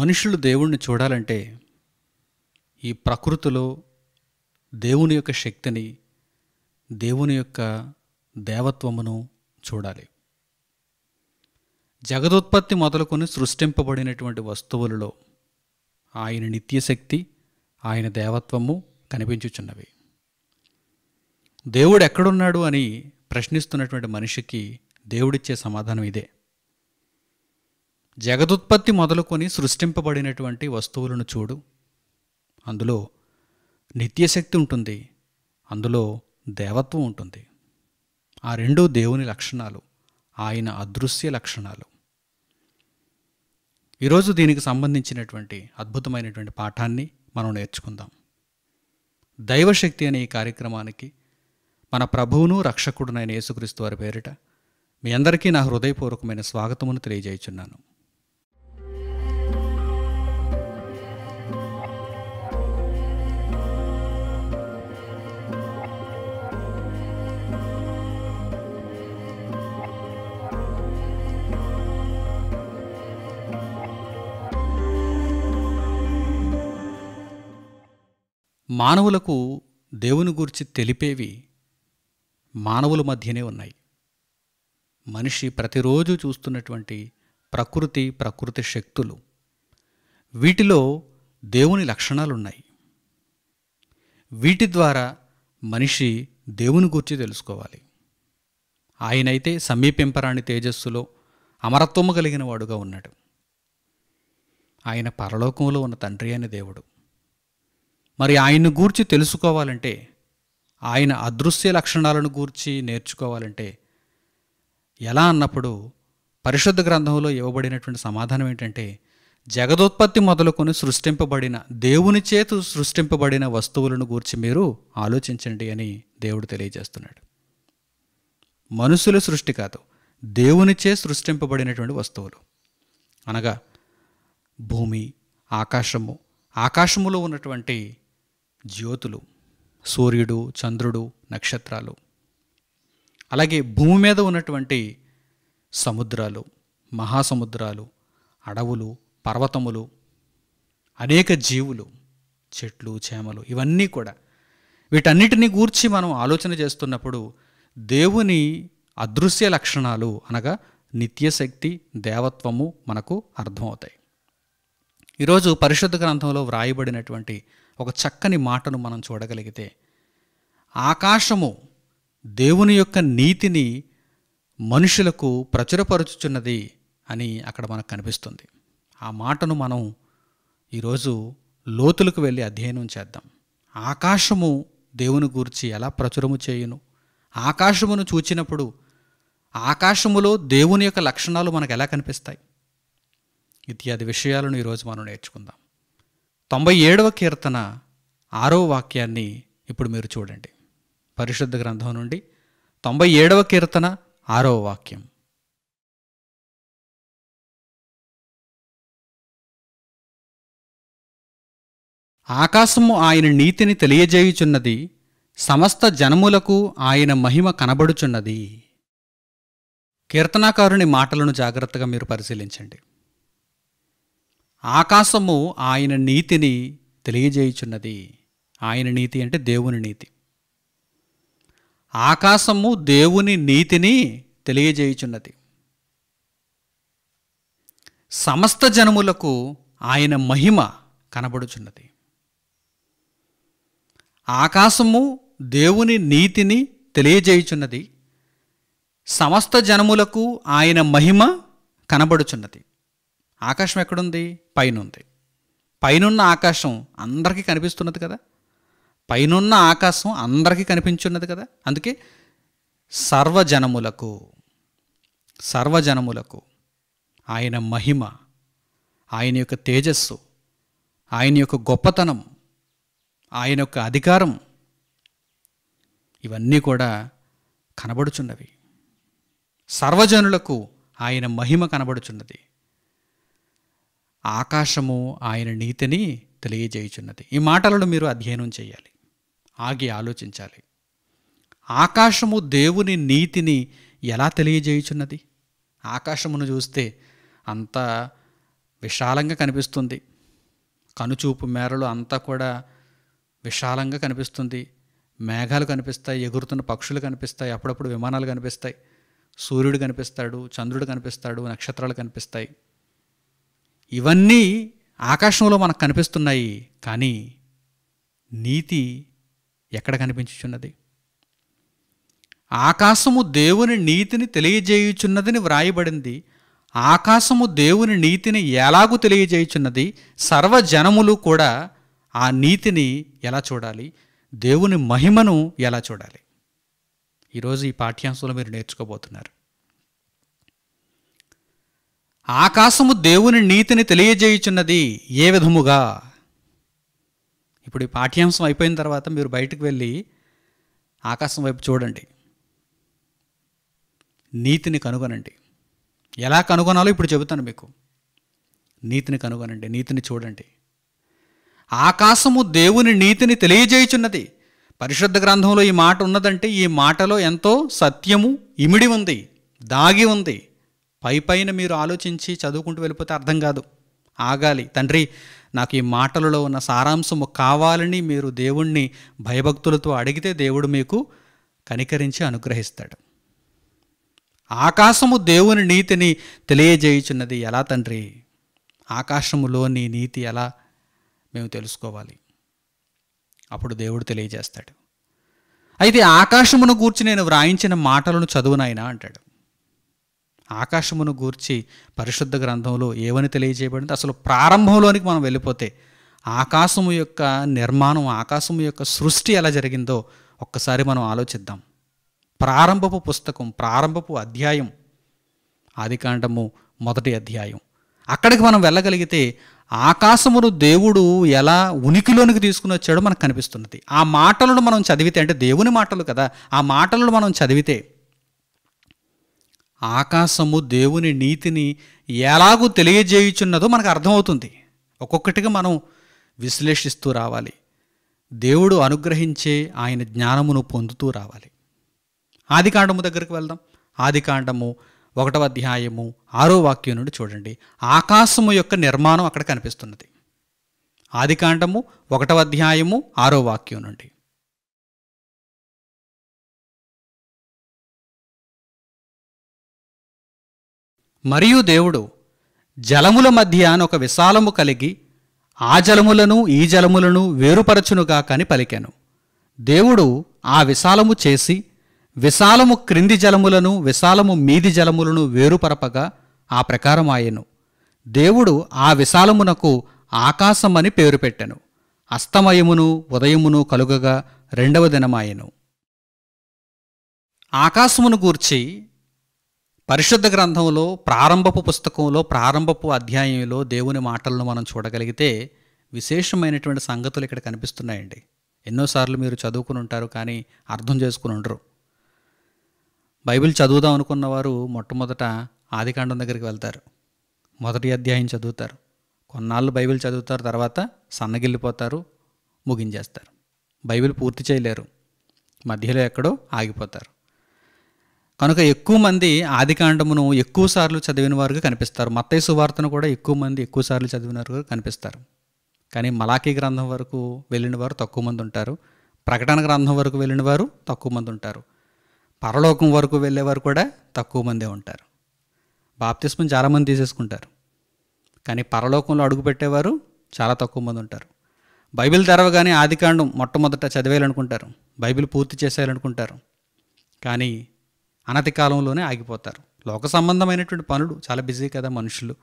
మనుషులు దేవుణ్ణి చూడాలంటే ఈ ప్రకృతిలో దేవుని యొక్క శక్తిని దేవుని యొక్క దేవత్వమును చూడాలి జగదోత్పత్తి మొదలుకొని సృష్టింపబడినటువంటి వస్తువులలో ఆయన నిత్యశక్తి ఆయన దేవత్వము కనిపించుచున్నవి దేవుడు ఎక్కడున్నాడు అని ప్రశ్నిస్తున్నటువంటి మనిషికి దేవుడిచ్చే సమాధానం ఇదే జగదుత్పత్తి మొదలుకొని సృష్టింపబడినటువంటి వస్తువులను చూడు అందులో నిత్యశక్తి ఉంటుంది అందులో దేవత్వం ఉంటుంది ఆ రెండు దేవుని లక్షణాలు ఆయన అదృశ్య లక్షణాలు ఈరోజు దీనికి సంబంధించినటువంటి అద్భుతమైనటువంటి పాఠాన్ని మనం నేర్చుకుందాం దైవశక్తి అనే ఈ కార్యక్రమానికి మన ప్రభువును రక్షకుడునైన యేసుక్రీస్తు వారి పేరిట మీ అందరికీ నా హృదయపూర్వకమైన స్వాగతమును తెలియజేయచున్నాను మానవులకు దేవుని గూర్చి తెలిపేవి మానవుల మధ్యనే ఉన్నాయి మనిషి ప్రతిరోజు చూస్తున్నటువంటి ప్రకృతి ప్రకృతి శక్తులు వీటిలో దేవుని లక్షణాలున్నాయి వీటి ద్వారా మనిషి దేవుని గూర్చి తెలుసుకోవాలి ఆయనైతే సమీపింపరాణి తేజస్సులో అమరత్వము కలిగిన వాడుగా ఉన్నాడు ఆయన పరలోకంలో ఉన్న తండ్రి అనే దేవుడు మరి ఆయన్ను గూర్చి తెలుసుకోవాలంటే ఆయన అదృశ్య లక్షణాలను గూర్చి నేర్చుకోవాలంటే ఎలా అన్నప్పుడు పరిశుద్ధ గ్రంథంలో ఇవ్వబడినటువంటి సమాధానం ఏంటంటే జగదోత్పత్తి మొదలుకొని సృష్టింపబడిన దేవుని చేతు సృష్టింపబడిన వస్తువులను గూర్చి మీరు ఆలోచించండి అని దేవుడు తెలియజేస్తున్నాడు మనుషుల సృష్టి కాదు దేవునిచే సృష్టింపబడినటువంటి వస్తువులు అనగా భూమి ఆకాశము ఆకాశములో ఉన్నటువంటి జ్యోతులు సూర్యుడు చంద్రుడు నక్షత్రాలు అలాగే భూమి మీద ఉన్నటువంటి సముద్రాలు మహాసముద్రాలు అడవులు పర్వతములు అనేక జీవులు చెట్లు చేమలు ఇవన్నీ కూడా వీటన్నిటిని గూర్చి మనం ఆలోచన చేస్తున్నప్పుడు దేవుని అదృశ్య లక్షణాలు అనగా నిత్యశక్తి దేవత్వము మనకు అర్థమవుతాయి ఈరోజు పరిశుద్ధ గ్రంథంలో వ్రాయబడినటువంటి ఒక చక్కని మాటను మనం చూడగలిగితే ఆకాశము దేవుని యొక్క నీతిని మనుషులకు ప్రచురపరుచుచున్నది అని అక్కడ మనకు కనిపిస్తుంది ఆ మాటను మనం ఈరోజు లోతులకు వెళ్ళి అధ్యయనం చేద్దాం ఆకాశము దేవుని గూర్చి ఎలా ప్రచురము చేయును ఆకాశమును చూచినప్పుడు ఆకాశములో దేవుని యొక్క లక్షణాలు మనకు ఎలా కనిపిస్తాయి ఇత్యాది విషయాలను ఈరోజు మనం నేర్చుకుందాం తొంభై ఏడవ కీర్తన ఆరో వాక్యాన్ని ఇప్పుడు మీరు చూడండి పరిశుద్ధ గ్రంథం నుండి తొంభై ఏడవ కీర్తన ఆరో వాక్యం ఆకాశము ఆయన నీతిని తెలియజేయుచున్నది సమస్త జనములకు ఆయన మహిమ కనబడుచున్నది కీర్తనాకారుని మాటలను జాగ్రత్తగా మీరు పరిశీలించండి ఆకాశము ఆయన నీతిని తెలియజేయుచున్నది ఆయన నీతి అంటే దేవుని నీతి ఆకాశము దేవుని నీతిని తెలియజేయుచున్నది సమస్త జనములకు ఆయన మహిమ కనబడుచున్నది ఆకాశము దేవుని నీతిని తెలియజేయుచున్నది సమస్త జనములకు ఆయన మహిమ కనబడుచున్నది ఆకాశం ఎక్కడుంది పైనుంది పైనున్న ఆకాశం అందరికీ కనిపిస్తున్నది కదా పైనున్న ఆకాశం అందరికీ కనిపించున్నది కదా అందుకే సర్వజనములకు సర్వజనములకు ఆయన మహిమ ఆయన యొక్క తేజస్సు ఆయన యొక్క గొప్పతనం ఆయన యొక్క అధికారం ఇవన్నీ కూడా కనబడుచున్నవి సర్వజనులకు ఆయన మహిమ కనబడుచున్నది ఆకాశము ఆయన నీతిని తెలియజేయుచున్నది ఈ మాటలను మీరు అధ్యయనం చేయాలి ఆగి ఆలోచించాలి ఆకాశము దేవుని నీతిని ఎలా తెలియజేయుచున్నది ఆకాశమును చూస్తే అంత విశాలంగా కనిపిస్తుంది కనుచూపు మేరలు అంతా కూడా విశాలంగా కనిపిస్తుంది మేఘాలు కనిపిస్తాయి ఎగురుతున్న పక్షులు కనిపిస్తాయి అప్పుడప్పుడు విమానాలు కనిపిస్తాయి సూర్యుడు కనిపిస్తాడు చంద్రుడు కనిపిస్తాడు నక్షత్రాలు కనిపిస్తాయి ఇవన్నీ ఆకాశంలో మనకు కనిపిస్తున్నాయి కానీ నీతి ఎక్కడ కనిపించుచున్నది ఆకాశము దేవుని నీతిని తెలియజేయుచున్నదని వ్రాయబడింది ఆకాశము దేవుని నీతిని ఎలాగూ తెలియజేయుచున్నది సర్వజనములు కూడా ఆ నీతిని ఎలా చూడాలి దేవుని మహిమను ఎలా చూడాలి ఈరోజు ఈ పాఠ్యాంశంలో మీరు నేర్చుకోబోతున్నారు ఆకాశము దేవుని నీతిని తెలియజేయుచున్నది ఏ విధముగా ఇప్పుడు ఈ పాఠ్యాంశం అయిపోయిన తర్వాత మీరు బయటకు వెళ్ళి ఆకాశం వైపు చూడండి నీతిని కనుగొనండి ఎలా కనుగొనాలో ఇప్పుడు చెబుతాను మీకు నీతిని కనుగొనండి నీతిని చూడండి ఆకాశము దేవుని నీతిని తెలియజేయుచున్నది పరిశుద్ధ గ్రంథంలో ఈ మాట ఉన్నదంటే ఈ మాటలో ఎంతో సత్యము ఇమిడి ఉంది దాగి ఉంది పై పైన మీరు ఆలోచించి చదువుకుంటూ వెళ్ళిపోతే అర్థం కాదు ఆగాలి తండ్రి నాకు ఈ మాటలలో ఉన్న సారాంశము కావాలని మీరు దేవుణ్ణి భయభక్తులతో అడిగితే దేవుడు మీకు కనికరించి అనుగ్రహిస్తాడు ఆకాశము దేవుని నీతిని తెలియజేయుచున్నది ఎలా తండ్రి ఆకాశములోని నీతి ఎలా మేము తెలుసుకోవాలి అప్పుడు దేవుడు తెలియజేస్తాడు అయితే ఆకాశమును గూర్చి నేను వ్రాయించిన మాటలను చదువునైనా అంటాడు ఆకాశమును గూర్చి పరిశుద్ధ గ్రంథంలో ఏమని తెలియజేయబడింది అసలు ప్రారంభంలోనికి మనం వెళ్ళిపోతే ఆకాశము యొక్క నిర్మాణం ఆకాశము యొక్క సృష్టి ఎలా జరిగిందో ఒక్కసారి మనం ఆలోచిద్దాం ప్రారంభపు పుస్తకం ప్రారంభపు అధ్యాయం ఆదికాండము మొదటి అధ్యాయం అక్కడికి మనం వెళ్ళగలిగితే ఆకాశమును దేవుడు ఎలా ఉనికిలోనికి తీసుకుని వచ్చాడో మనకు కనిపిస్తున్నది ఆ మాటలను మనం చదివితే అంటే దేవుని మాటలు కదా ఆ మాటలను మనం చదివితే ఆకాశము దేవుని నీతిని ఎలాగూ తెలియజేయుచున్నదో మనకు అర్థమవుతుంది ఒక్కొక్కటిగా మనం విశ్లేషిస్తూ రావాలి దేవుడు అనుగ్రహించే ఆయన జ్ఞానమును పొందుతూ రావాలి ఆదికాండము దగ్గరికి వెళ్దాం ఆదికాండము ఒకటవ అధ్యాయము ఆరో వాక్యం నుండి చూడండి ఆకాశము యొక్క నిర్మాణం అక్కడ కనిపిస్తున్నది ఆదికాండము ఒకటవ అధ్యాయము ఆరో వాక్యం నుండి మరియు దేవుడు జలముల మధ్య ఒక విశాలము కలిగి ఆ జలములను ఈ జలములను వేరుపరచునుగా కని పలికెను దేవుడు ఆ విశాలము చేసి విశాలము క్రింది జలములను విశాలము మీది జలములను వేరుపరపగా ఆ ప్రకారం దేవుడు ఆ విశాలమునకు ఆకాశమని పేరు పెట్టెను అస్తమయమును ఉదయమును కలుగగా రెండవ దినమాయెను ఆకాశమును గూర్చి పరిశుద్ధ గ్రంథంలో ప్రారంభపు పుస్తకంలో ప్రారంభపు అధ్యాయంలో దేవుని మాటలను మనం చూడగలిగితే విశేషమైనటువంటి సంగతులు ఇక్కడ కనిపిస్తున్నాయండి ఎన్నోసార్లు మీరు చదువుకుని ఉంటారు కానీ అర్థం చేసుకుని ఉండరు బైబిల్ చదువుదాం అనుకున్న వారు మొట్టమొదట ఆదికాండం దగ్గరికి వెళ్తారు మొదటి అధ్యాయం చదువుతారు కొన్నాళ్ళు బైబిల్ చదువుతారు తర్వాత సన్నగిల్లిపోతారు ముగించేస్తారు బైబిల్ పూర్తి చేయలేరు మధ్యలో ఎక్కడో ఆగిపోతారు కనుక ఎక్కువ మంది ఆదికాండమును సార్లు చదివిన వారుగా కనిపిస్తారు మత్తయ్య సువార్తను కూడా ఎక్కువ మంది ఎక్కువ సార్లు చదివిన వారు కనిపిస్తారు కానీ మలాఖీ గ్రంథం వరకు వెళ్ళిన వారు తక్కువ మంది ఉంటారు ప్రకటన గ్రంథం వరకు వెళ్ళిన వారు తక్కువ మంది ఉంటారు పరలోకం వరకు వెళ్ళేవారు కూడా తక్కువ మందే ఉంటారు బాప్తిస్మం చాలామంది తీసేసుకుంటారు కానీ పరలోకంలో అడుగుపెట్టేవారు చాలా తక్కువ మంది ఉంటారు బైబిల్ తెరవగానే ఆదికాండం మొట్టమొదట చదివేయాలనుకుంటారు బైబిల్ పూర్తి చేసేయాలనుకుంటారు కానీ అనతి కాలంలోనే ఆగిపోతారు లోక సంబంధమైనటువంటి పనులు చాలా బిజీ కదా మనుషులు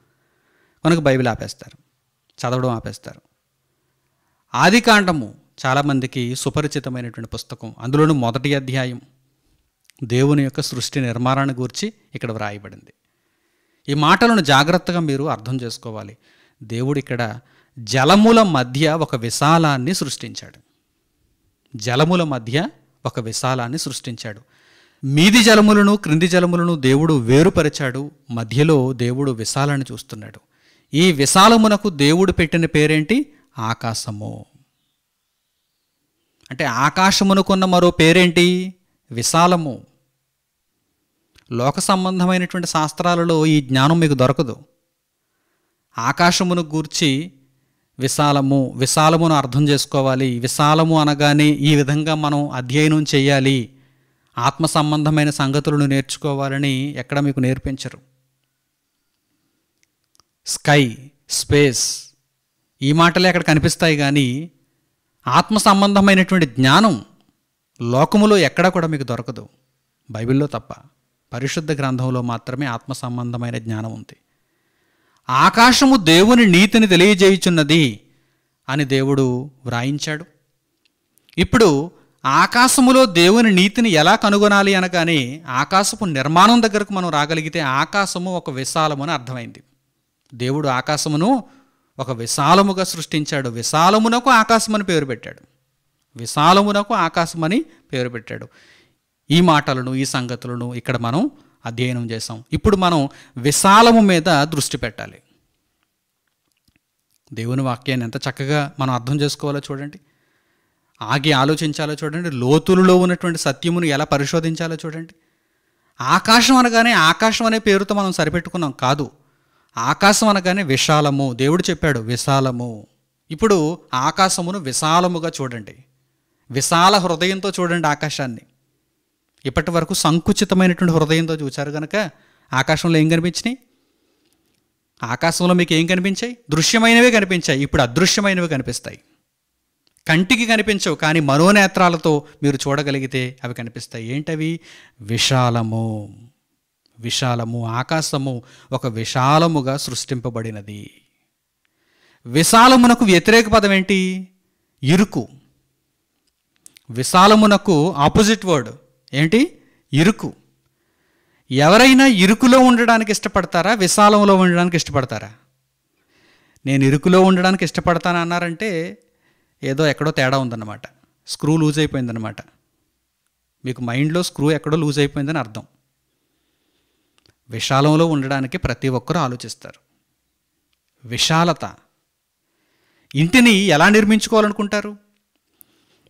కనుక బైబిల్ ఆపేస్తారు చదవడం ఆపేస్తారు ఆదికాండము చాలామందికి సుపరిచితమైనటువంటి పుస్తకం అందులోని మొదటి అధ్యాయం దేవుని యొక్క సృష్టి నిర్మాణాన్ని గురించి ఇక్కడ వ్రాయబడింది ఈ మాటలను జాగ్రత్తగా మీరు అర్థం చేసుకోవాలి దేవుడు ఇక్కడ జలముల మధ్య ఒక విశాలాన్ని సృష్టించాడు జలముల మధ్య ఒక విశాలాన్ని సృష్టించాడు మీది జలములను క్రింది జలములను దేవుడు వేరుపరిచాడు మధ్యలో దేవుడు విశాలను చూస్తున్నాడు ఈ విశాలమునకు దేవుడు పెట్టిన పేరేంటి ఆకాశము అంటే ఆకాశమునకున్న మరో పేరేంటి విశాలము లోక సంబంధమైనటువంటి శాస్త్రాలలో ఈ జ్ఞానం మీకు దొరకదు ఆకాశమును గూర్చి విశాలము విశాలమును అర్థం చేసుకోవాలి విశాలము అనగానే ఈ విధంగా మనం అధ్యయనం చేయాలి ఆత్మ సంబంధమైన సంగతులను నేర్చుకోవాలని ఎక్కడ మీకు నేర్పించరు స్కై స్పేస్ ఈ మాటలే అక్కడ కనిపిస్తాయి కానీ ఆత్మ సంబంధమైనటువంటి జ్ఞానం లోకములో ఎక్కడా కూడా మీకు దొరకదు బైబిల్లో తప్ప పరిశుద్ధ గ్రంథంలో మాత్రమే ఆత్మ సంబంధమైన జ్ఞానం ఉంది ఆకాశము దేవుని నీతిని తెలియజేయుచున్నది అని దేవుడు వ్రాయించాడు ఇప్పుడు ఆకాశములో దేవుని నీతిని ఎలా కనుగొనాలి అనగానే ఆకాశపు నిర్మాణం దగ్గరకు మనం రాగలిగితే ఆకాశము ఒక విశాలము అని అర్థమైంది దేవుడు ఆకాశమును ఒక విశాలముగా సృష్టించాడు విశాలమునకు ఆకాశమని పేరు పెట్టాడు విశాలమునకు ఆకాశమని పేరు పెట్టాడు ఈ మాటలను ఈ సంగతులను ఇక్కడ మనం అధ్యయనం చేసాం ఇప్పుడు మనం విశాలము మీద దృష్టి పెట్టాలి దేవుని వాక్యాన్ని ఎంత చక్కగా మనం అర్థం చేసుకోవాలో చూడండి ఆగి ఆలోచించాలో చూడండి లోతులలో ఉన్నటువంటి సత్యమును ఎలా పరిశోధించాలో చూడండి ఆకాశం అనగానే ఆకాశం అనే పేరుతో మనం సరిపెట్టుకున్నాం కాదు ఆకాశం అనగానే విశాలము దేవుడు చెప్పాడు విశాలము ఇప్పుడు ఆకాశమును విశాలముగా చూడండి విశాల హృదయంతో చూడండి ఆకాశాన్ని ఇప్పటి వరకు సంకుచితమైనటువంటి హృదయంతో చూచారు కనుక ఆకాశంలో ఏం కనిపించినాయి ఆకాశంలో మీకు ఏం కనిపించాయి దృశ్యమైనవే కనిపించాయి ఇప్పుడు అదృశ్యమైనవి కనిపిస్తాయి కంటికి కనిపించవు కానీ మనోనేత్రాలతో మీరు చూడగలిగితే అవి కనిపిస్తాయి ఏంటవి విశాలము విశాలము ఆకాశము ఒక విశాలముగా సృష్టింపబడినది విశాలమునకు వ్యతిరేక పదం ఏంటి ఇరుకు విశాలమునకు ఆపోజిట్ వర్డ్ ఏంటి ఇరుకు ఎవరైనా ఇరుకులో ఉండడానికి ఇష్టపడతారా విశాలంలో ఉండడానికి ఇష్టపడతారా నేను ఇరుకులో ఉండడానికి ఇష్టపడతాను అన్నారంటే ఏదో ఎక్కడో తేడా ఉందన్నమాట స్క్రూ లూజ్ అయిపోయిందన్నమాట మీకు మైండ్లో స్క్రూ ఎక్కడో లూజ్ అయిపోయిందని అర్థం విశాలంలో ఉండడానికి ప్రతి ఒక్కరూ ఆలోచిస్తారు విశాలత ఇంటిని ఎలా నిర్మించుకోవాలనుకుంటారు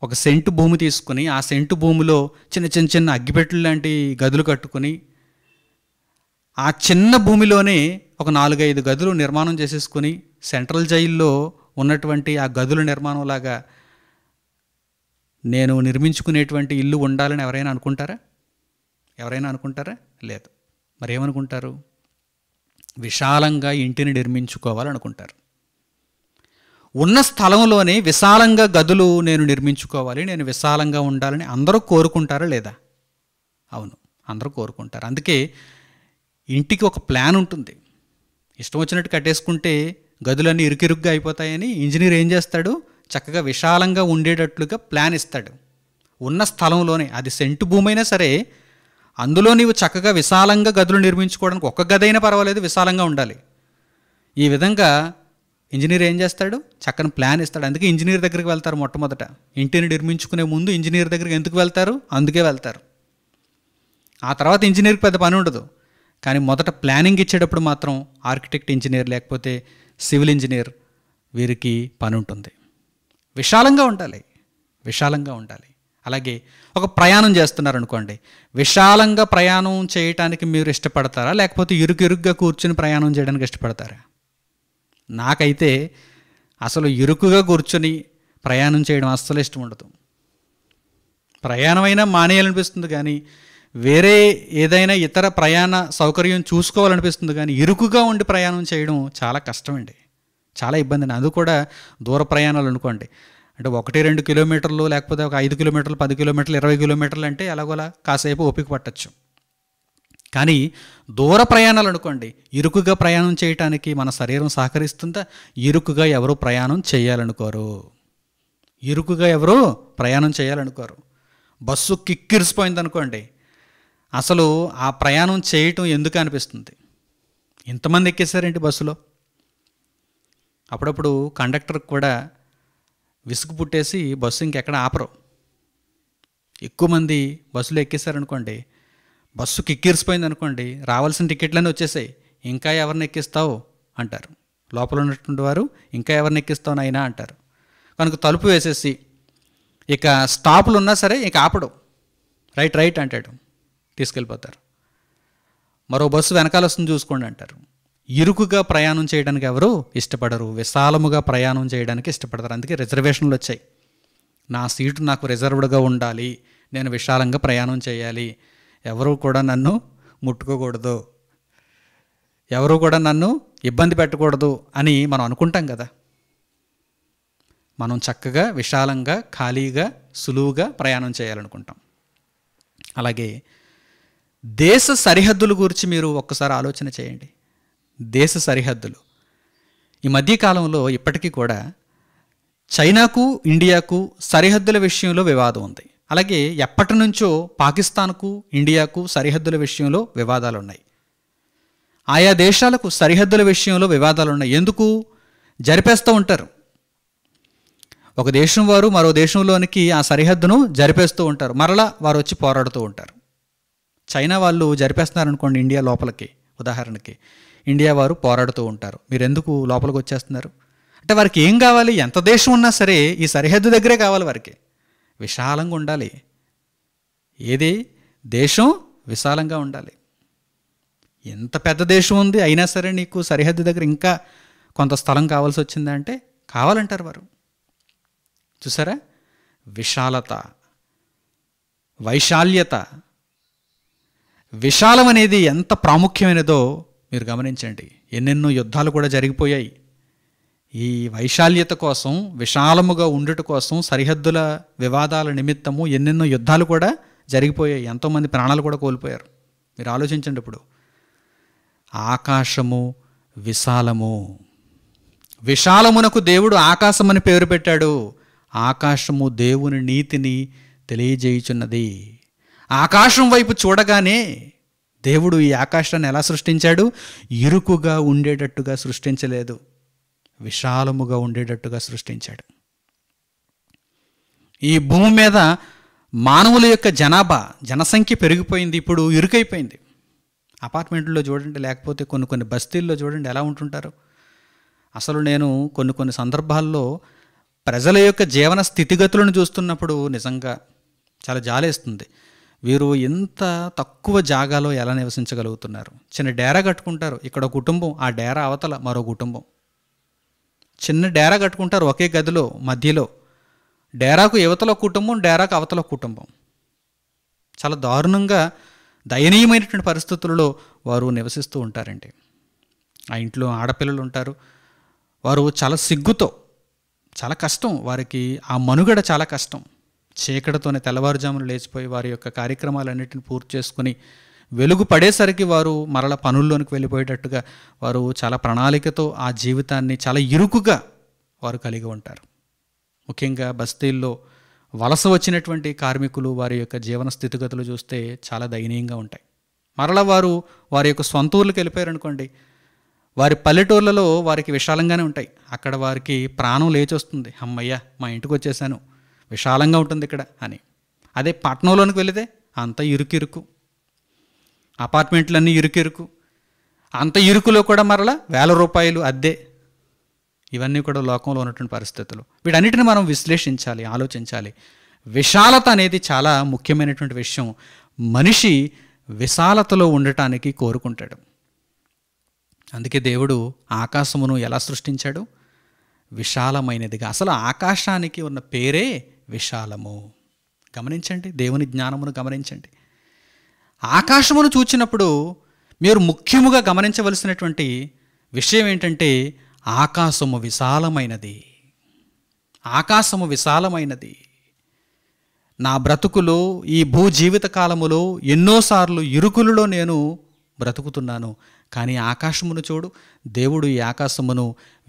ఒక సెంటు భూమి తీసుకుని ఆ సెంటు భూమిలో చిన్న చిన్న చిన్న అగ్గిపెట్టెలు లాంటి గదులు కట్టుకుని ఆ చిన్న భూమిలోనే ఒక నాలుగైదు గదులు నిర్మాణం చేసేసుకుని సెంట్రల్ జైల్లో ఉన్నటువంటి ఆ గదుల నిర్మాణంలాగా నేను నిర్మించుకునేటువంటి ఇల్లు ఉండాలని ఎవరైనా అనుకుంటారా ఎవరైనా అనుకుంటారా లేదు మరేమనుకుంటారు విశాలంగా ఇంటిని నిర్మించుకోవాలనుకుంటారు ఉన్న స్థలంలోనే విశాలంగా గదులు నేను నిర్మించుకోవాలి నేను విశాలంగా ఉండాలని అందరూ కోరుకుంటారా లేదా అవును అందరూ కోరుకుంటారు అందుకే ఇంటికి ఒక ప్లాన్ ఉంటుంది ఇష్టం వచ్చినట్టు కట్టేసుకుంటే గదులన్నీ ఇరుకిరుగ్గా అయిపోతాయని ఇంజనీర్ ఏం చేస్తాడు చక్కగా విశాలంగా ఉండేటట్లుగా ప్లాన్ ఇస్తాడు ఉన్న స్థలంలోనే అది సెంటు భూమైనా సరే అందులో నీవు చక్కగా విశాలంగా గదులు నిర్మించుకోవడానికి ఒక్క అయినా పర్వాలేదు విశాలంగా ఉండాలి ఈ విధంగా ఇంజనీర్ ఏం చేస్తాడు చక్కని ప్లాన్ ఇస్తాడు అందుకే ఇంజనీర్ దగ్గరికి వెళ్తారు మొట్టమొదట ఇంటిని నిర్మించుకునే ముందు ఇంజనీర్ దగ్గరికి ఎందుకు వెళ్తారు అందుకే వెళ్తారు ఆ తర్వాత ఇంజనీర్కి పెద్ద పని ఉండదు కానీ మొదట ప్లానింగ్ ఇచ్చేటప్పుడు మాత్రం ఆర్కిటెక్ట్ ఇంజనీర్ లేకపోతే సివిల్ ఇంజనీర్ వీరికి పని ఉంటుంది విశాలంగా ఉండాలి విశాలంగా ఉండాలి అలాగే ఒక ప్రయాణం చేస్తున్నారనుకోండి విశాలంగా ప్రయాణం చేయటానికి మీరు ఇష్టపడతారా లేకపోతే ఇరుగ్గా కూర్చుని ప్రయాణం చేయడానికి ఇష్టపడతారా నాకైతే అసలు ఇరుకుగా కూర్చొని ప్రయాణం చేయడం అస్సలు ఇష్టం ఉండదు ప్రయాణమైనా మానేయాలనిపిస్తుంది కానీ వేరే ఏదైనా ఇతర ప్రయాణ సౌకర్యం చూసుకోవాలనిపిస్తుంది కానీ ఇరుకుగా ఉండి ప్రయాణం చేయడం చాలా కష్టమండి చాలా ఇబ్బంది అండి అది కూడా దూర ప్రయాణాలు అనుకోండి అంటే ఒకటి రెండు కిలోమీటర్లు లేకపోతే ఒక ఐదు కిలోమీటర్లు పది కిలోమీటర్లు ఇరవై కిలోమీటర్లు అంటే ఎలాగోలా కాసేపు ఓపిక పట్టచ్చు కానీ దూర ప్రయాణాలు అనుకోండి ఇరుకుగా ప్రయాణం చేయటానికి మన శరీరం సహకరిస్తుందా ఇరుకుగా ఎవరు ప్రయాణం చేయాలనుకోరు ఇరుకుగా ఎవరు ప్రయాణం చేయాలనుకోరు బస్సు కిక్కిరిసిపోయింది అనుకోండి అసలు ఆ ప్రయాణం చేయటం ఎందుకు అనిపిస్తుంది ఇంతమంది ఎక్కేశారేంటి బస్సులో అప్పుడప్పుడు కండక్టర్కి కూడా విసుగు పుట్టేసి బస్సు ఇంకెక్కడ ఆపరు ఎక్కువ మంది బస్సులో ఎక్కేశారనుకోండి బస్సు కిక్కిరిసిపోయింది అనుకోండి రావాల్సిన టికెట్లన్నీ వచ్చేసాయి ఇంకా ఎవరిని ఎక్కిస్తావు అంటారు లోపల ఉన్నటువంటి వారు ఇంకా ఎవరిని ఎక్కిస్తావు అయినా అంటారు కనుక తలుపు వేసేసి ఇక స్టాపులు ఉన్నా సరే ఇక ఆపడు రైట్ రైట్ అంటాడు తీసుకెళ్ళిపోతారు మరో బస్సు వెనకాల వస్తుంది చూసుకోండి అంటారు ఇరుకుగా ప్రయాణం చేయడానికి ఎవరు ఇష్టపడరు విశాలముగా ప్రయాణం చేయడానికి ఇష్టపడతారు అందుకే రిజర్వేషన్లు వచ్చాయి నా సీటు నాకు రిజర్వ్డ్గా ఉండాలి నేను విశాలంగా ప్రయాణం చేయాలి ఎవరు కూడా నన్ను ముట్టుకోకూడదు ఎవరు కూడా నన్ను ఇబ్బంది పెట్టకూడదు అని మనం అనుకుంటాం కదా మనం చక్కగా విశాలంగా ఖాళీగా సులువుగా ప్రయాణం చేయాలనుకుంటాం అలాగే దేశ సరిహద్దుల గురించి మీరు ఒక్కసారి ఆలోచన చేయండి దేశ సరిహద్దులు ఈ మధ్యకాలంలో ఇప్పటికీ కూడా చైనాకు ఇండియాకు సరిహద్దుల విషయంలో వివాదం ఉంది అలాగే ఎప్పటి నుంచో పాకిస్తాన్కు ఇండియాకు సరిహద్దుల విషయంలో వివాదాలు ఉన్నాయి ఆయా దేశాలకు సరిహద్దుల విషయంలో వివాదాలు ఉన్నాయి ఎందుకు జరిపేస్తూ ఉంటారు ఒక దేశం వారు మరో దేశంలోనికి ఆ సరిహద్దును జరిపేస్తూ ఉంటారు మరలా వారు వచ్చి పోరాడుతూ ఉంటారు చైనా వాళ్ళు జరిపేస్తున్నారనుకోండి ఇండియా లోపలికి ఉదాహరణకి ఇండియా వారు పోరాడుతూ ఉంటారు మీరు ఎందుకు లోపలికి వచ్చేస్తున్నారు అంటే వారికి ఏం కావాలి ఎంత దేశం ఉన్నా సరే ఈ సరిహద్దు దగ్గరే కావాలి వారికి విశాలంగా ఉండాలి ఏది దేశం విశాలంగా ఉండాలి ఎంత పెద్ద దేశం ఉంది అయినా సరే నీకు సరిహద్దు దగ్గర ఇంకా కొంత స్థలం కావాల్సి వచ్చిందంటే కావాలంటారు వారు చూసారా విశాలత వైశాల్యత విశాలం అనేది ఎంత ప్రాముఖ్యమైనదో మీరు గమనించండి ఎన్నెన్నో యుద్ధాలు కూడా జరిగిపోయాయి ఈ వైశాల్యత కోసం విశాలముగా ఉండుట కోసం సరిహద్దుల వివాదాల నిమిత్తము ఎన్నెన్నో యుద్ధాలు కూడా జరిగిపోయాయి ఎంతోమంది ప్రాణాలు కూడా కోల్పోయారు మీరు ఆలోచించండి ఇప్పుడు ఆకాశము విశాలము విశాలమునకు దేవుడు ఆకాశం అని పేరు పెట్టాడు ఆకాశము దేవుని నీతిని తెలియజేయుచున్నది ఆకాశం వైపు చూడగానే దేవుడు ఈ ఆకాశాన్ని ఎలా సృష్టించాడు ఇరుకుగా ఉండేటట్టుగా సృష్టించలేదు విశాలముగా ఉండేటట్టుగా సృష్టించాడు ఈ భూమి మీద మానవుల యొక్క జనాభా జనసంఖ్య పెరిగిపోయింది ఇప్పుడు ఇరుకైపోయింది అపార్ట్మెంట్లో చూడండి లేకపోతే కొన్ని కొన్ని బస్తీల్లో చూడండి ఎలా ఉంటుంటారు అసలు నేను కొన్ని కొన్ని సందర్భాల్లో ప్రజల యొక్క జీవన స్థితిగతులను చూస్తున్నప్పుడు నిజంగా చాలా జాలేస్తుంది వీరు ఇంత తక్కువ జాగాలో ఎలా నివసించగలుగుతున్నారు చిన్న డేరా కట్టుకుంటారు ఇక్కడ కుటుంబం ఆ డేరా అవతల మరో కుటుంబం చిన్న డేరా కట్టుకుంటారు ఒకే గదిలో మధ్యలో డేరాకు యువతల కుటుంబం డేరాకు అవతల కుటుంబం చాలా దారుణంగా దయనీయమైనటువంటి పరిస్థితులలో వారు నివసిస్తూ ఉంటారండి ఆ ఇంట్లో ఆడపిల్లలు ఉంటారు వారు చాలా సిగ్గుతో చాలా కష్టం వారికి ఆ మనుగడ చాలా కష్టం చీకటితోనే తెల్లవారుజామున లేచిపోయి వారి యొక్క కార్యక్రమాలన్నింటిని పూర్తి చేసుకుని వెలుగు పడేసరికి వారు మరల పనుల్లోనికి వెళ్ళిపోయేటట్టుగా వారు చాలా ప్రణాళికతో ఆ జీవితాన్ని చాలా ఇరుకుగా వారు కలిగి ఉంటారు ముఖ్యంగా బస్తీల్లో వలస వచ్చినటువంటి కార్మికులు వారి యొక్క జీవన స్థితిగతులు చూస్తే చాలా దయనీయంగా ఉంటాయి మరల వారు వారి యొక్క సొంత ఊర్లకు అనుకోండి వారి పల్లెటూర్లలో వారికి విశాలంగానే ఉంటాయి అక్కడ వారికి ప్రాణం లేచొస్తుంది అమ్మయ్యా మా ఇంటికి వచ్చేసాను విశాలంగా ఉంటుంది ఇక్కడ అని అదే పట్టణంలోనికి వెళితే అంత ఇరుకిరుకు అపార్ట్మెంట్లన్నీ ఇరుకిరుకు అంత ఇరుకులో కూడా మరలా వేల రూపాయలు అద్దె ఇవన్నీ కూడా లోకంలో ఉన్నటువంటి పరిస్థితులు వీటన్నిటిని మనం విశ్లేషించాలి ఆలోచించాలి విశాలత అనేది చాలా ముఖ్యమైనటువంటి విషయం మనిషి విశాలతలో ఉండటానికి కోరుకుంటాడు అందుకే దేవుడు ఆకాశమును ఎలా సృష్టించాడు విశాలమైనదిగా అసలు ఆకాశానికి ఉన్న పేరే విశాలము గమనించండి దేవుని జ్ఞానమును గమనించండి ఆకాశమును చూచినప్పుడు మీరు ముఖ్యముగా గమనించవలసినటువంటి విషయం ఏంటంటే ఆకాశము విశాలమైనది ఆకాశము విశాలమైనది నా బ్రతుకులో ఈ భూ జీవిత కాలములో ఎన్నోసార్లు ఇరుకులలో నేను బ్రతుకుతున్నాను కానీ ఆకాశమును చూడు దేవుడు ఈ ఆకాశమును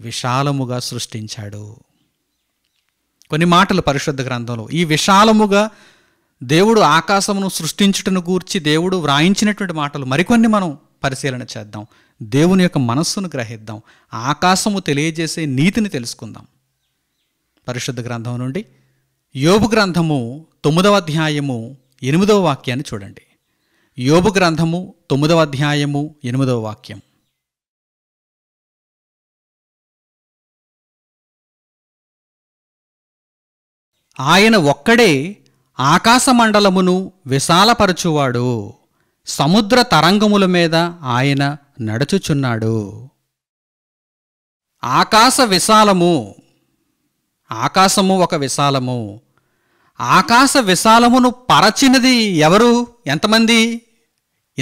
విశాలముగా సృష్టించాడు కొన్ని మాటలు పరిశుద్ధ గ్రంథంలో ఈ విశాలముగా దేవుడు ఆకాశమును సృష్టించుటను గూర్చి దేవుడు వ్రాయించినటువంటి మాటలు మరికొన్ని మనం పరిశీలన చేద్దాం దేవుని యొక్క మనస్సును గ్రహిద్దాం ఆకాశము తెలియజేసే నీతిని తెలుసుకుందాం పరిశుద్ధ గ్రంథం నుండి యోబు గ్రంథము తొమ్మిదవ అధ్యాయము ఎనిమిదవ వాక్యాన్ని చూడండి యోబు గ్రంథము తొమ్మిదవ అధ్యాయము ఎనిమిదవ వాక్యం ఆయన ఒక్కడే ఆకాశమండలమును విశాలపరచువాడు సముద్ర తరంగముల మీద ఆయన నడుచుచున్నాడు ఆకాశ విశాలము ఆకాశము ఒక విశాలము ఆకాశ విశాలమును పరచినది ఎవరు ఎంతమంది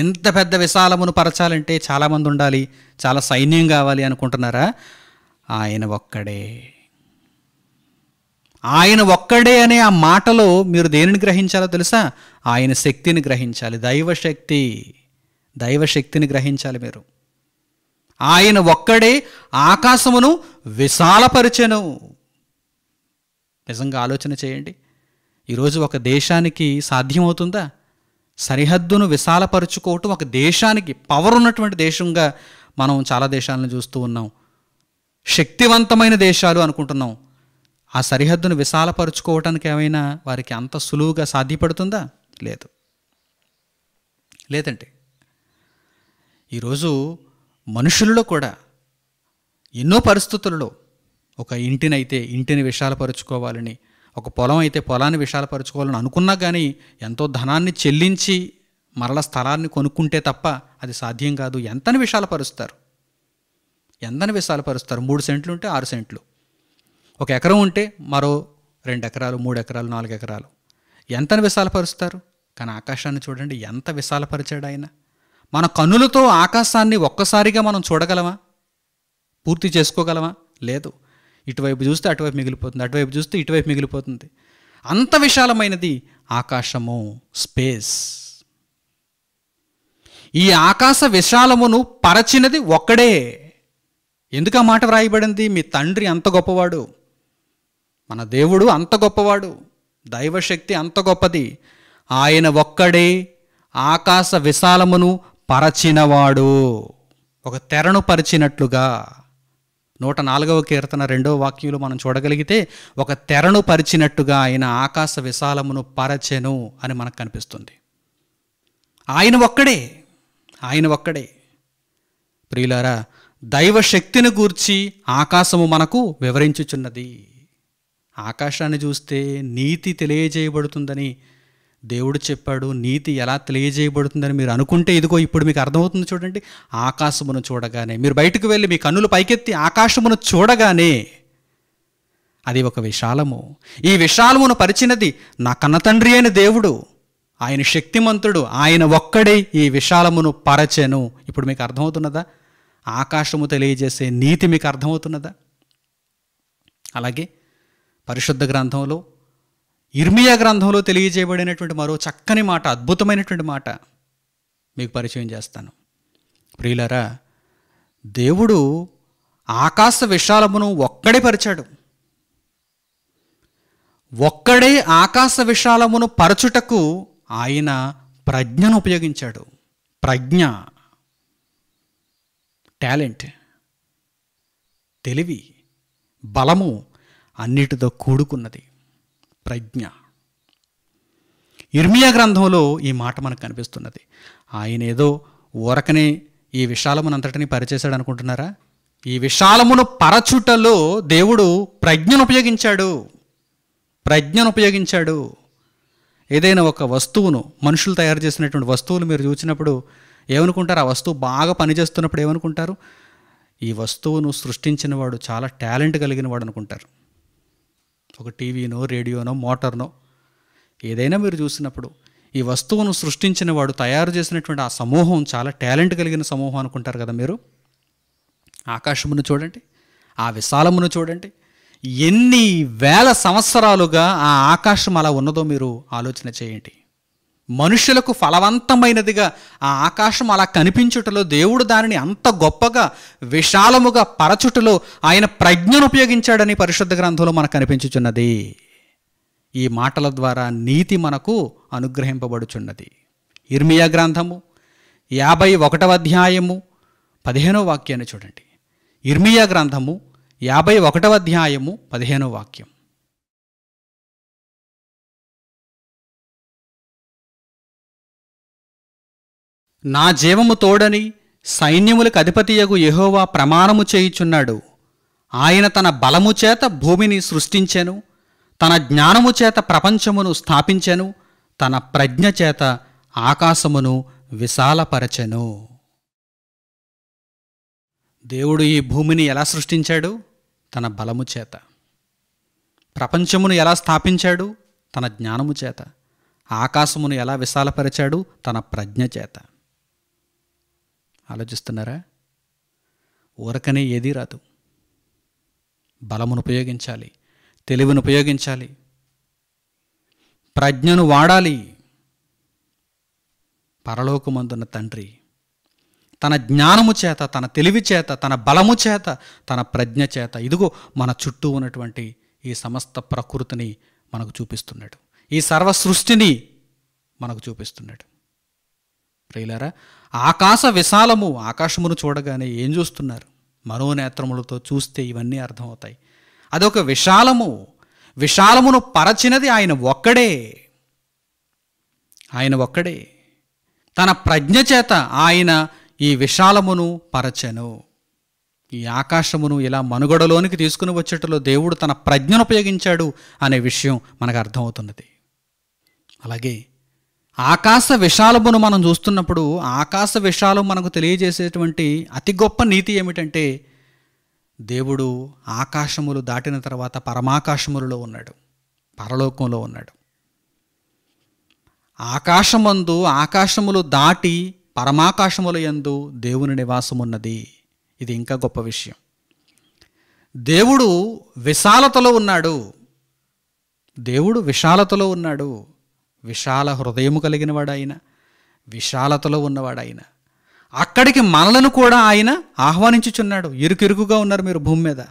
ఇంత పెద్ద విశాలమును పరచాలంటే చాలామంది ఉండాలి చాలా సైన్యం కావాలి అనుకుంటున్నారా ఆయన ఒక్కడే ఆయన ఒక్కడే అనే ఆ మాటలో మీరు దేనిని గ్రహించాలో తెలుసా ఆయన శక్తిని గ్రహించాలి దైవశక్తి దైవశక్తిని గ్రహించాలి మీరు ఆయన ఒక్కడే ఆకాశమును విశాలపరిచెను నిజంగా ఆలోచన చేయండి ఈరోజు ఒక దేశానికి సాధ్యమవుతుందా సరిహద్దును విశాలపరుచుకోవటం ఒక దేశానికి పవర్ ఉన్నటువంటి దేశంగా మనం చాలా దేశాలను చూస్తూ ఉన్నాం శక్తివంతమైన దేశాలు అనుకుంటున్నాం ఆ సరిహద్దును విశాలపరుచుకోవటానికి ఏమైనా వారికి అంత సులువుగా సాధ్యపడుతుందా లేదు లేదంటే ఈరోజు మనుషులలో కూడా ఎన్నో పరిస్థితులలో ఒక ఇంటినైతే ఇంటిని విశాలపరుచుకోవాలని ఒక పొలం అయితే పొలాన్ని విశాలపరుచుకోవాలని అనుకున్నా కానీ ఎంతో ధనాన్ని చెల్లించి మరల స్థలాన్ని కొనుక్కుంటే తప్ప అది సాధ్యం కాదు ఎంతని విశాలపరుస్తారు ఎంతని విశాలపరుస్తారు మూడు సెంట్లు ఉంటే ఆరు సెంట్లు ఒక ఎకరం ఉంటే మరో రెండు ఎకరాలు మూడు ఎకరాలు నాలుగు ఎకరాలు ఎంత విశాలపరుస్తారు కానీ ఆకాశాన్ని చూడండి ఎంత విశాలపరిచాడు ఆయన మన కన్నులతో ఆకాశాన్ని ఒక్కసారిగా మనం చూడగలమా పూర్తి చేసుకోగలమా లేదు ఇటువైపు చూస్తే అటువైపు మిగిలిపోతుంది అటువైపు చూస్తే ఇటువైపు మిగిలిపోతుంది అంత విశాలమైనది ఆకాశము స్పేస్ ఈ ఆకాశ విశాలమును పరచినది ఒక్కడే ఎందుకు ఆ మాట వ్రాయబడింది మీ తండ్రి అంత గొప్పవాడు మన దేవుడు అంత గొప్పవాడు దైవశక్తి అంత గొప్పది ఆయన ఒక్కడే ఆకాశ విశాలమును పరచినవాడు ఒక తెరను పరిచినట్లుగా నూట నాలుగవ కీర్తన రెండవ వాక్యంలో మనం చూడగలిగితే ఒక తెరను పరిచినట్టుగా ఆయన ఆకాశ విశాలమును పరచెను అని మనకు కనిపిస్తుంది ఆయన ఒక్కడే ఆయన ఒక్కడే ప్రియులారా దైవశక్తిని గూర్చి ఆకాశము మనకు వివరించుచున్నది ఆకాశాన్ని చూస్తే నీతి తెలియజేయబడుతుందని దేవుడు చెప్పాడు నీతి ఎలా తెలియజేయబడుతుందని మీరు అనుకుంటే ఇదిగో ఇప్పుడు మీకు అర్థమవుతుంది చూడండి ఆకాశమును చూడగానే మీరు బయటకు వెళ్ళి మీ కన్నులు పైకెత్తి ఆకాశమును చూడగానే అది ఒక విశాలము ఈ విశాలమును పరిచినది నా కన్నతండ్రి అయిన దేవుడు ఆయన శక్తిమంతుడు ఆయన ఒక్కడే ఈ విశాలమును పరచెను ఇప్పుడు మీకు అర్థమవుతున్నదా ఆకాశము తెలియజేసే నీతి మీకు అర్థమవుతున్నదా అలాగే పరిశుద్ధ గ్రంథంలో ఇర్మియా గ్రంథంలో తెలియజేయబడినటువంటి మరో చక్కని మాట అద్భుతమైనటువంటి మాట మీకు పరిచయం చేస్తాను ప్రియులరా దేవుడు ఆకాశ విశాలమును ఒక్కడే పరిచాడు ఒక్కడే ఆకాశ విశాలమును పరచుటకు ఆయన ప్రజ్ఞను ఉపయోగించాడు ప్రజ్ఞ టాలెంట్ తెలివి బలము అన్నిటితో కూడుకున్నది ప్రజ్ఞ ఇర్మియా గ్రంథంలో ఈ మాట మనకు కనిపిస్తున్నది ఆయన ఏదో ఊరకనే ఈ విశాలమునంతటిని పరిచేశాడు అనుకుంటున్నారా ఈ విశాలమును పరచుటలో దేవుడు ప్రజ్ఞను ఉపయోగించాడు ప్రజ్ఞను ఉపయోగించాడు ఏదైనా ఒక వస్తువును మనుషులు తయారు చేసినటువంటి వస్తువులు మీరు చూసినప్పుడు ఏమనుకుంటారు ఆ వస్తువు బాగా పనిచేస్తున్నప్పుడు ఏమనుకుంటారు ఈ వస్తువును సృష్టించిన వాడు చాలా టాలెంట్ కలిగిన వాడు అనుకుంటారు ఒక టీవీనో రేడియోనో మోటార్నో ఏదైనా మీరు చూసినప్పుడు ఈ వస్తువును సృష్టించిన వాడు తయారు చేసినటువంటి ఆ సమూహం చాలా టాలెంట్ కలిగిన సమూహం అనుకుంటారు కదా మీరు ఆకాశమును చూడండి ఆ విశాలమును చూడండి ఎన్ని వేల సంవత్సరాలుగా ఆ ఆకాశం అలా ఉన్నదో మీరు ఆలోచన చేయండి మనుషులకు ఫలవంతమైనదిగా ఆ ఆకాశం అలా కనిపించుటలో దేవుడు దానిని అంత గొప్పగా విశాలముగా పరచుటలో ఆయన ప్రజ్ఞను ఉపయోగించాడని పరిశుద్ధ గ్రంథంలో మనకు కనిపించుచున్నది ఈ మాటల ద్వారా నీతి మనకు అనుగ్రహింపబడుచున్నది ఇర్మియా గ్రంథము యాభై ఒకటవ అధ్యాయము పదిహేనో వాక్యాన్ని చూడండి ఇర్మియా గ్రంథము యాభై ఒకటవ అధ్యాయము పదిహేనో వాక్యం నా జీవము తోడని సైన్యములకు అధిపతియగు యహోవా ప్రమాణము చేయుచున్నాడు ఆయన తన బలము చేత భూమిని సృష్టించెను తన జ్ఞానము చేత ప్రపంచమును స్థాపించెను తన ప్రజ్ఞ చేత ఆకాశమును విశాలపరచెను దేవుడు ఈ భూమిని ఎలా సృష్టించాడు తన బలము చేత ప్రపంచమును ఎలా స్థాపించాడు తన జ్ఞానము చేత ఆకాశమును ఎలా విశాలపరిచాడు తన ప్రజ్ఞ చేత ఆలోచిస్తున్నారా ఊరకనే ఏదీ రాదు బలమును ఉపయోగించాలి తెలివిను ఉపయోగించాలి ప్రజ్ఞను వాడాలి పరలోకమందున్న తండ్రి తన జ్ఞానము చేత తన తెలివి చేత తన బలము చేత తన ప్రజ్ఞ చేత ఇదిగో మన చుట్టూ ఉన్నటువంటి ఈ సమస్త ప్రకృతిని మనకు చూపిస్తున్నాడు ఈ సర్వ సృష్టిని మనకు చూపిస్తున్నాడు ప్రియులారా ఆకాశ విశాలము ఆకాశమును చూడగానే ఏం చూస్తున్నారు మనోనేత్రములతో చూస్తే ఇవన్నీ అర్థమవుతాయి అదొక విశాలము విశాలమును పరచినది ఆయన ఒక్కడే ఆయన ఒక్కడే తన ప్రజ్ఞ చేత ఆయన ఈ విశాలమును పరచను ఈ ఆకాశమును ఇలా మనుగడలోనికి తీసుకుని వచ్చేటలో దేవుడు తన ప్రజ్ఞను ఉపయోగించాడు అనే విషయం మనకు అర్థమవుతున్నది అలాగే ఆకాశ విశాలమును మనం చూస్తున్నప్పుడు ఆకాశ విశాలం మనకు తెలియజేసేటువంటి అతి గొప్ప నీతి ఏమిటంటే దేవుడు ఆకాశములు దాటిన తర్వాత పరమాకాశములలో ఉన్నాడు పరలోకంలో ఉన్నాడు ఆకాశమందు ఆకాశములు దాటి పరమాకాశముల యందు దేవుని నివాసం ఉన్నది ఇది ఇంకా గొప్ప విషయం దేవుడు విశాలతలో ఉన్నాడు దేవుడు విశాలతలో ఉన్నాడు విశాల హృదయము కలిగిన ఆయన విశాలతలో ఉన్నవాడు ఆయన అక్కడికి మనలను కూడా ఆయన ఆహ్వానించుచున్నాడు ఇరుకిరుకుగా ఉన్నారు మీరు భూమి మీద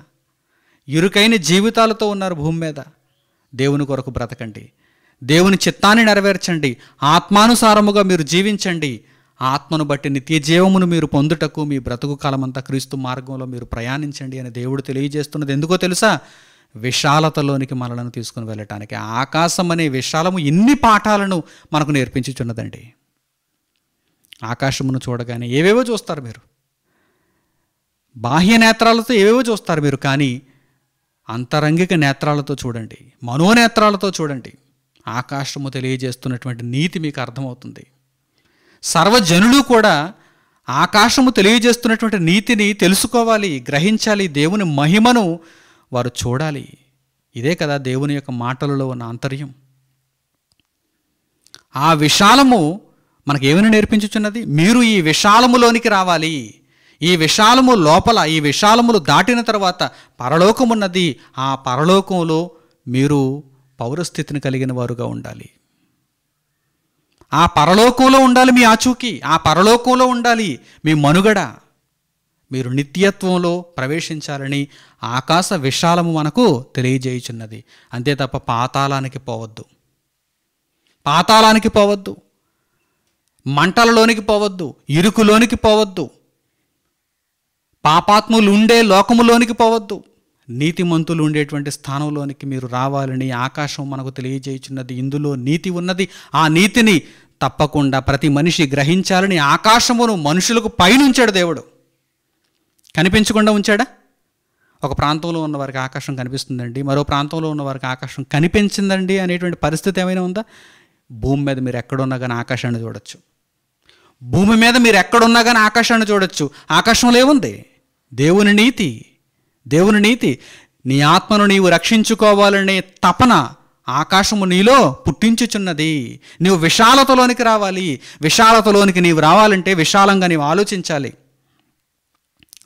ఇరుకైన జీవితాలతో ఉన్నారు భూమి మీద దేవుని కొరకు బ్రతకండి దేవుని చిత్తాన్ని నెరవేర్చండి ఆత్మానుసారముగా మీరు జీవించండి ఆత్మను బట్టి నిత్య జీవమును మీరు పొందుటకు మీ బ్రతుకు కాలమంతా క్రీస్తు మార్గంలో మీరు ప్రయాణించండి అని దేవుడు తెలియజేస్తున్నది ఎందుకో తెలుసా విశాలతలోనికి మనలను తీసుకుని వెళ్ళటానికి ఆకాశం అనే విశాలము ఎన్ని పాఠాలను మనకు నేర్పించుచున్నదండి ఆకాశమును చూడగానే ఏవేవో చూస్తారు మీరు బాహ్య నేత్రాలతో ఏవేవో చూస్తారు మీరు కానీ అంతరంగిక నేత్రాలతో చూడండి మనోనేత్రాలతో చూడండి ఆకాశము తెలియజేస్తున్నటువంటి నీతి మీకు అర్థమవుతుంది సర్వజనులు కూడా ఆకాశము తెలియజేస్తున్నటువంటి నీతిని తెలుసుకోవాలి గ్రహించాలి దేవుని మహిమను వారు చూడాలి ఇదే కదా దేవుని యొక్క మాటలలో ఉన్న ఆంతర్యం ఆ విశాలము మనకేమైనా నేర్పించుచున్నది మీరు ఈ విశాలములోనికి రావాలి ఈ విశాలము లోపల ఈ విశాలములు దాటిన తర్వాత పరలోకమున్నది ఆ పరలోకంలో మీరు పౌరస్థితిని కలిగిన వారుగా ఉండాలి ఆ పరలోకంలో ఉండాలి మీ ఆచూకీ ఆ పరలోకంలో ఉండాలి మీ మనుగడ మీరు నిత్యత్వంలో ప్రవేశించాలని ఆకాశ విశాలము మనకు తెలియజేయుచున్నది అంతే తప్ప పాతాళానికి పోవద్దు పాతాళానికి పోవద్దు మంటలలోనికి పోవద్దు ఇరుకులోనికి పోవద్దు పాపాత్ములు ఉండే లోకములోనికి పోవద్దు నీతిమంతులు ఉండేటువంటి స్థానంలోనికి మీరు రావాలని ఆకాశం మనకు తెలియజేయుచున్నది ఇందులో నీతి ఉన్నది ఆ నీతిని తప్పకుండా ప్రతి మనిషి గ్రహించాలని ఆకాశమును మనుషులకు పైనుంచాడు దేవుడు కనిపించకుండా ఉంచాడా ఒక ప్రాంతంలో ఉన్న వారికి ఆకాశం కనిపిస్తుందండి మరో ప్రాంతంలో ఉన్న వారికి ఆకాశం కనిపించిందండి అనేటువంటి పరిస్థితి ఏమైనా ఉందా భూమి మీద మీరు ఎక్కడున్నా కానీ ఆకాశాన్ని చూడొచ్చు భూమి మీద మీరు ఎక్కడున్నా కానీ ఆకాశాన్ని చూడొచ్చు ఆకాశం లేవుంది దేవుని నీతి దేవుని నీతి నీ ఆత్మను నీవు రక్షించుకోవాలనే తపన ఆకాశము నీలో పుట్టించుచున్నది నీవు విశాలతలోనికి రావాలి విశాలతలోనికి నీవు రావాలంటే విశాలంగా నీవు ఆలోచించాలి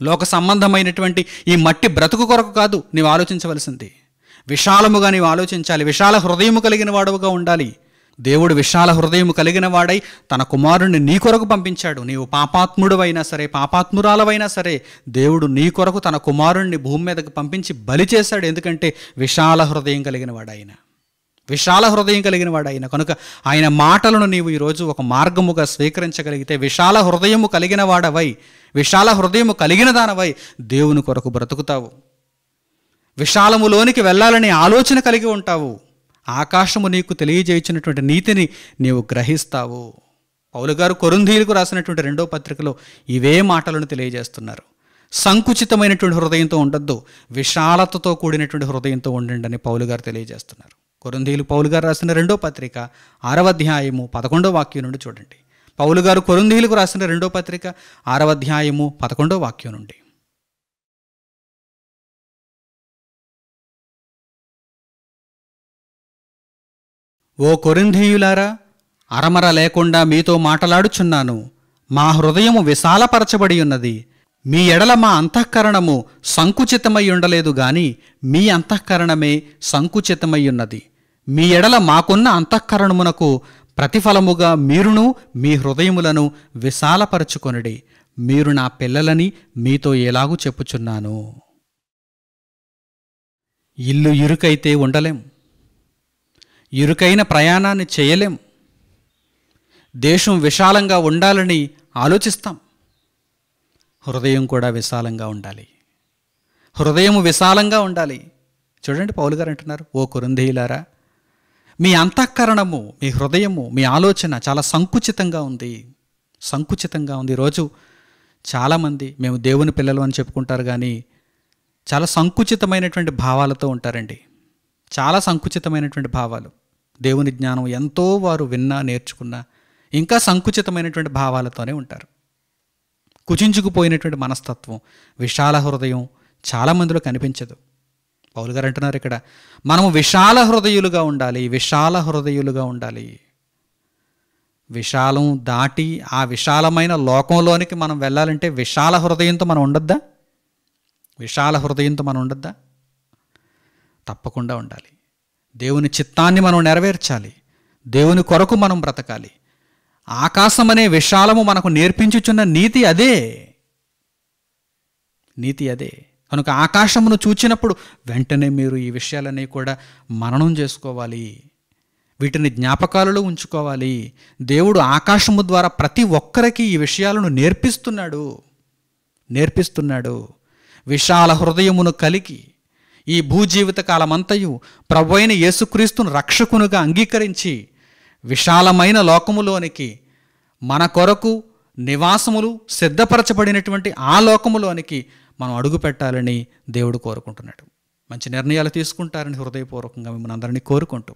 లోక సంబంధమైనటువంటి ఈ మట్టి బ్రతుకు కొరకు కాదు నీవు ఆలోచించవలసింది విశాలముగా నీవు ఆలోచించాలి విశాల హృదయము కలిగిన వాడుగా ఉండాలి దేవుడు విశాల హృదయము కలిగిన వాడై తన కుమారుణ్ణి నీ కొరకు పంపించాడు నీవు అయినా సరే పాపాత్మురాలవైనా సరే దేవుడు నీ కొరకు తన కుమారుణ్ణి భూమి మీదకు పంపించి బలి చేశాడు ఎందుకంటే విశాల హృదయం కలిగిన వాడైనా విశాల హృదయం కలిగిన వాడు ఆయన కనుక ఆయన మాటలను నీవు ఈరోజు ఒక మార్గముగా స్వీకరించగలిగితే విశాల హృదయము కలిగిన వాడవై విశాల హృదయము కలిగిన దానవై దేవుని కొరకు బ్రతుకుతావు విశాలములోనికి వెళ్ళాలనే ఆలోచన కలిగి ఉంటావు ఆకాశము నీకు తెలియజేయించినటువంటి నీతిని నీవు గ్రహిస్తావు పౌలు గారు కొరుంధీలకు రాసినటువంటి రెండో పత్రికలో ఇవే మాటలను తెలియజేస్తున్నారు సంకుచితమైనటువంటి హృదయంతో ఉండద్దు విశాలతతో కూడినటువంటి హృదయంతో ఉండండి అని పౌలు గారు తెలియజేస్తున్నారు కొరందీలు పౌలు గారు రాసిన రెండో పత్రిక ఆరవ అధ్యాయము పదకొండో వాక్యం నుండి చూడండి పౌలు గారు కొరందీలకు రాసిన రెండో పత్రిక ఆరవ అధ్యాయము పదకొండో వాక్యం నుండి ఓ కొరింధీయులారా అరమర లేకుండా మీతో మాటలాడుచున్నాను మా హృదయము విశాలపరచబడి ఉన్నది మీ ఎడల మా అంతఃకరణము సంకుచితమై ఉండలేదు గాని మీ అంతఃకరణమే సంకుచితమై ఉన్నది మీ ఎడల మాకున్న అంతఃకరణమునకు ప్రతిఫలముగా మీరును మీ హృదయములను విశాలపరచుకొనుడి మీరు నా పిల్లలని మీతో ఎలాగూ చెప్పుచున్నాను ఇల్లు ఇరుకైతే ఉండలేం ఇరుకైన ప్రయాణాన్ని చేయలేం దేశం విశాలంగా ఉండాలని ఆలోచిస్తాం హృదయం కూడా విశాలంగా ఉండాలి హృదయం విశాలంగా ఉండాలి చూడండి పౌలు గారు అంటున్నారు ఓ కురుంధీలారా మీ అంతఃకరణము మీ హృదయము మీ ఆలోచన చాలా సంకుచితంగా ఉంది సంకుచితంగా ఉంది ఈరోజు చాలామంది మేము దేవుని పిల్లలు అని చెప్పుకుంటారు కానీ చాలా సంకుచితమైనటువంటి భావాలతో ఉంటారండి చాలా సంకుచితమైనటువంటి భావాలు దేవుని జ్ఞానం ఎంతో వారు విన్నా నేర్చుకున్నా ఇంకా సంకుచితమైనటువంటి భావాలతోనే ఉంటారు కుచించుకుపోయినటువంటి మనస్తత్వం విశాల హృదయం చాలామందిలో కనిపించదు పౌలు గారు అంటున్నారు ఇక్కడ మనము విశాల హృదయులుగా ఉండాలి విశాల హృదయులుగా ఉండాలి విశాలం దాటి ఆ విశాలమైన లోకంలోనికి మనం వెళ్ళాలంటే విశాల హృదయంతో మనం ఉండొద్దా విశాల హృదయంతో మనం ఉండొద్దా తప్పకుండా ఉండాలి దేవుని చిత్తాన్ని మనం నెరవేర్చాలి దేవుని కొరకు మనం బ్రతకాలి ఆకాశం అనే విశాలము మనకు నేర్పించుచున్న నీతి అదే నీతి అదే కనుక ఆకాశమును చూచినప్పుడు వెంటనే మీరు ఈ విషయాలన్నీ కూడా మననం చేసుకోవాలి వీటిని జ్ఞాపకాలలో ఉంచుకోవాలి దేవుడు ఆకాశము ద్వారా ప్రతి ఒక్కరికి ఈ విషయాలను నేర్పిస్తున్నాడు నేర్పిస్తున్నాడు విశాల హృదయమును కలిగి ఈ భూజీవిత కాలమంతయు ప్రభు అయిన యేసుక్రీస్తును రక్షకునుగా అంగీకరించి విశాలమైన లోకములోనికి మన కొరకు నివాసములు సిద్ధపరచబడినటువంటి ఆ లోకములోనికి మనం అడుగు పెట్టాలని దేవుడు కోరుకుంటున్నాడు మంచి నిర్ణయాలు తీసుకుంటారని హృదయపూర్వకంగా మిమ్మల్ని అందరినీ కోరుకుంటూ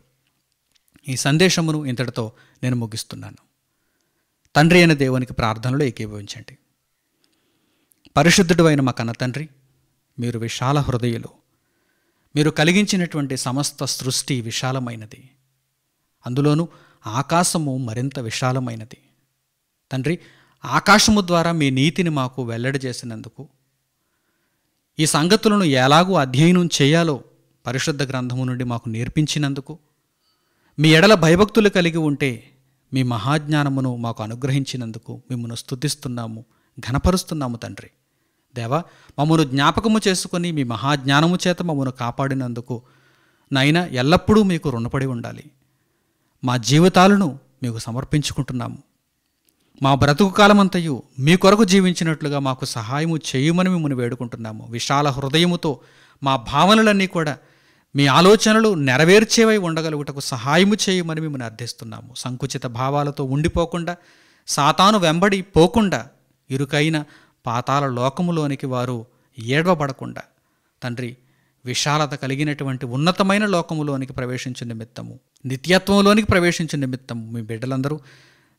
ఈ సందేశమును ఇంతటితో నేను ముగిస్తున్నాను తండ్రి అయిన దేవునికి ప్రార్థనలు ఏకీభవించండి పరిశుద్ధుడు అయిన మా కన్న తండ్రి మీరు విశాల హృదయులు మీరు కలిగించినటువంటి సమస్త సృష్టి విశాలమైనది అందులోనూ ఆకాశము మరింత విశాలమైనది తండ్రి ఆకాశము ద్వారా మీ నీతిని మాకు వెల్లడి చేసినందుకు ఈ సంగతులను ఎలాగూ అధ్యయనం చేయాలో పరిశుద్ధ గ్రంథము నుండి మాకు నేర్పించినందుకు మీ ఎడల భయభక్తులు కలిగి ఉంటే మీ మహాజ్ఞానమును మాకు అనుగ్రహించినందుకు మిమ్మల్ని స్థుతిస్తున్నాము ఘనపరుస్తున్నాము తండ్రి దేవా మమ్మను జ్ఞాపకము చేసుకుని మీ మహాజ్ఞానము చేత మమ్మను కాపాడినందుకు నైనా ఎల్లప్పుడూ మీకు రుణపడి ఉండాలి మా జీవితాలను మీకు సమర్పించుకుంటున్నాము మా బ్రతుకు కాలమంతయు మీ కొరకు జీవించినట్లుగా మాకు సహాయము చేయమని మిమ్మల్ని వేడుకుంటున్నాము విశాల హృదయముతో మా భావనలన్నీ కూడా మీ ఆలోచనలు నెరవేర్చేవై ఉండగలుగుటకు సహాయము చేయమని మిమ్మల్ని అర్థిస్తున్నాము సంకుచిత భావాలతో ఉండిపోకుండా సాతాను వెంబడి పోకుండా ఇరుకైన పాతాల లోకములోనికి వారు ఏడవబడకుండా తండ్రి విశాలత కలిగినటువంటి ఉన్నతమైన లోకములోనికి ప్రవేశించిన నిమిత్తము నిత్యత్వంలోనికి ప్రవేశించిన నిమిత్తము మీ బిడ్డలందరూ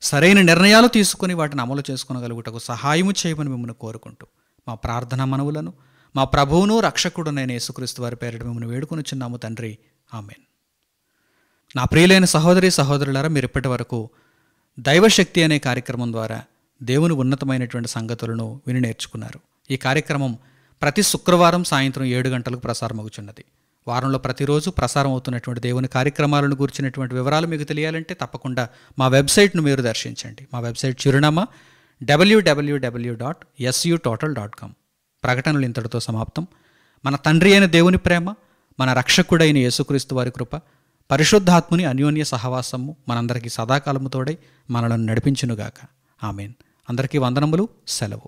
సరైన నిర్ణయాలు తీసుకుని వాటిని అమలు చేసుకునగలుగుటకు సహాయము చేయమని మిమ్మల్ని కోరుకుంటూ మా ప్రార్థన మనవులను మా ప్రభువును రక్షకుడునైన యేసుక్రీస్తు వారి పేరిట మిమ్మల్ని వేడుకొని చిన్నాము తండ్రి ఆమెన్ నా ప్రియులైన సహోదరి సహోదరులారా మీరు ఇప్పటి వరకు దైవశక్తి అనే కార్యక్రమం ద్వారా దేవుని ఉన్నతమైనటువంటి సంగతులను విని నేర్చుకున్నారు ఈ కార్యక్రమం ప్రతి శుక్రవారం సాయంత్రం ఏడు గంటలకు ప్రసారమవుచున్నది వారంలో ప్రతిరోజు ప్రసారం అవుతున్నటువంటి దేవుని కార్యక్రమాలను గురించినటువంటి వివరాలు మీకు తెలియాలంటే తప్పకుండా మా వెబ్సైట్ను మీరు దర్శించండి మా వెబ్సైట్ చిరునామా డబ్ల్యూడబ్ల్యూడబ్ల్యూ dot su total dot com ప్రకటనలు ఇంతటితో సమాప్తం మన తండ్రి అయిన దేవుని ప్రేమ మన రక్షకుడైన యేసుక్రీస్తు వారి కృప పరిశుద్ధాత్ముని అన్యోన్య సహవాసము మనందరికీ సదాకాలముతోడై మనలను నడిపించునుగాక ఆమెన్ అందరికీ వందనములు సెలవు